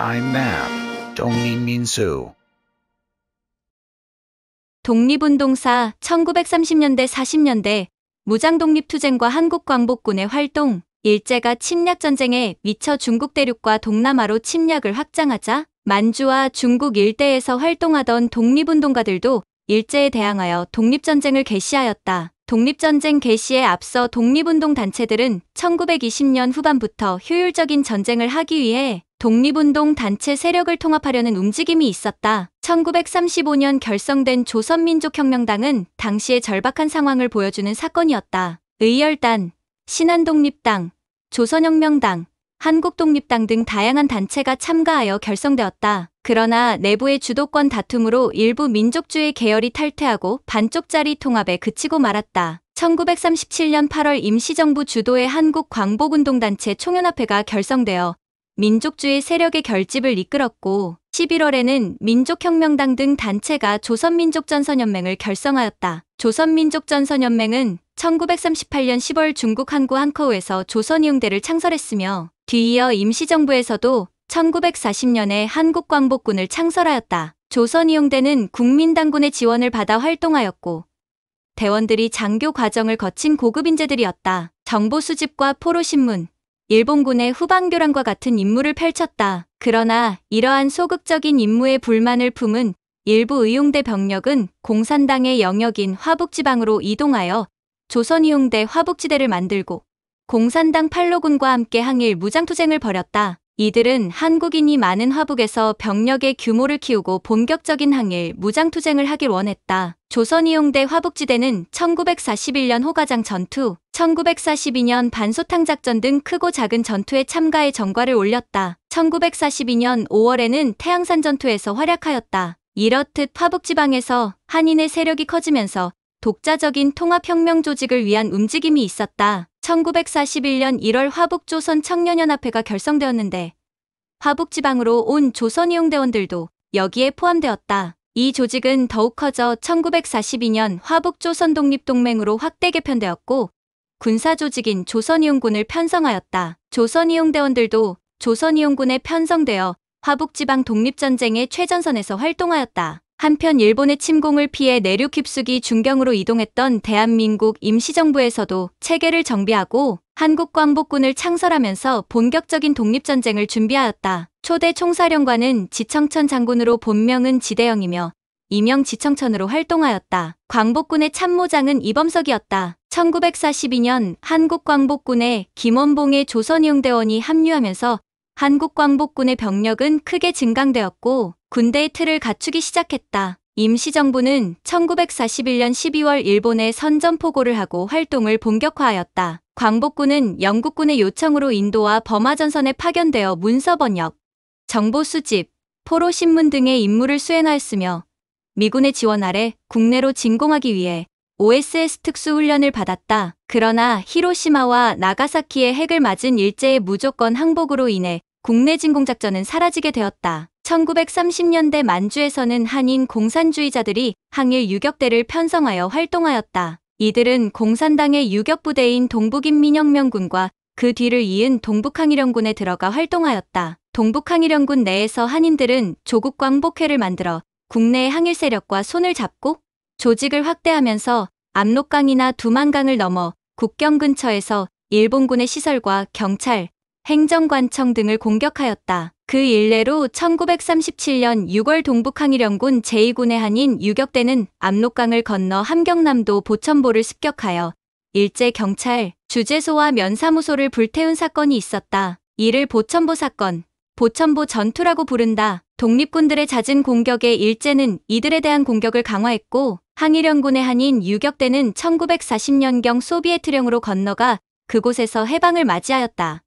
타임맵 독립민수 독립운동사 1930년대 40년대 무장독립투쟁과 한국광복군의 활동 일제가 침략전쟁에 미쳐 중국 대륙과 동남아로 침략을 확장하자 만주와 중국 일대에서 활동하던 독립운동가들도 일제에 대항하여 독립전쟁을 개시하였다. 독립전쟁 개시에 앞서 독립운동 단체들은 1920년 후반부터 효율적인 전쟁을 하기 위해 독립운동 단체 세력을 통합하려는 움직임이 있었다. 1935년 결성된 조선민족혁명당은 당시의 절박한 상황을 보여주는 사건이었다. 의열단, 신한독립당, 조선혁명당, 한국독립당 등 다양한 단체가 참가하여 결성되었다. 그러나 내부의 주도권 다툼으로 일부 민족주의 계열이 탈퇴하고 반쪽짜리 통합에 그치고 말았다. 1937년 8월 임시정부 주도의 한국광복운동단체 총연합회가 결성되어 민족주의 세력의 결집을 이끌었고 11월에는 민족혁명당 등 단체가 조선민족전선연맹을 결성하였다. 조선민족전선연맹은 1938년 10월 중국 항구 한커우에서 조선이용대를 창설했으며 뒤이어 임시정부에서도 1940년에 한국광복군을 창설하였다. 조선이용대는 국민당군의 지원을 받아 활동하였고 대원들이 장교 과정을 거친 고급 인재들이었다. 정보 수집과 포로신문, 일본군의 후방교란과 같은 임무를 펼쳤다. 그러나 이러한 소극적인 임무에 불만을 품은 일부 의용대 병력은 공산당의 영역인 화북지방으로 이동하여 조선의용대 화북지대를 만들고 공산당 팔로군과 함께 항일 무장투쟁을 벌였다. 이들은 한국인이 많은 화북에서 병력의 규모를 키우고 본격적인 항일 무장투쟁을 하길 원했다. 조선이용대 화북지대는 1941년 호가장 전투, 1942년 반소탕 작전 등 크고 작은 전투에 참가해 전과를 올렸다. 1942년 5월에는 태양산 전투에서 활약하였다. 이렇듯 화북지방에서 한인의 세력이 커지면서 독자적인 통합혁명 조직을 위한 움직임이 있었다. 1941년 1월 화북조선 청년연합회가 결성되었는데 화북지방으로 온 조선이용대원들도 여기에 포함되었다. 이 조직은 더욱 커져 1942년 화북조선 독립동맹으로 확대 개편되었고 군사조직인 조선이용군을 편성하였다. 조선이용대원들도 조선이용군에 편성되어 화북지방 독립전쟁의 최전선에서 활동하였다. 한편 일본의 침공을 피해 내륙 깊숙이 중경으로 이동했던 대한민국 임시정부에서도 체계를 정비하고 한국 광복군을 창설하면서 본격적인 독립전쟁을 준비하였다. 초대 총사령관은 지청천 장군으로 본명은 지대영이며 이명 지청천으로 활동하였다. 광복군의 참모장은 이범석이었다. 1942년 한국광복군에 김원봉의 조선이용대원이 합류하면서 한국광복군의 병력은 크게 증강되었고 군대의 틀을 갖추기 시작했다. 임시정부는 1941년 12월 일본에 선전포고를 하고 활동을 본격화하였다. 광복군은 영국군의 요청으로 인도와 버마 전선에 파견되어 문서 번역, 정보 수집, 포로 신문 등의 임무를 수행하였으며 미군의 지원 아래 국내로 진공하기 위해 OSS 특수훈련을 받았다. 그러나 히로시마와 나가사키의 핵을 맞은 일제의 무조건 항복으로 인해 국내 진공작전은 사라지게 되었다. 1930년대 만주에서는 한인 공산주의자들이 항일 유격대를 편성하여 활동하였다. 이들은 공산당의 유격부대인 동북인민혁명군과 그 뒤를 이은 동북항일연군에 들어가 활동하였다. 동북항일연군 내에서 한인들은 조국 광복회를 만들어 국내의 항일 세력과 손을 잡고 조직을 확대하면서 압록강이나 두만강을 넘어 국경 근처에서 일본군의 시설과 경찰, 행정관청 등을 공격하였다. 그 일례로 1937년 6월 동북항일연군 제2군의 한인 유격대는 압록강을 건너 함경남도 보천보를 습격하여 일제 경찰, 주재소와 면사무소를 불태운 사건이 있었다. 이를 보천보 사건, 보천보 전투라고 부른다. 독립군들의 잦은 공격에 일제는 이들에 대한 공격을 강화했고 항일연군의 한인 유격대는 1940년경 소비에트령으로 건너가 그곳에서 해방을 맞이하였다.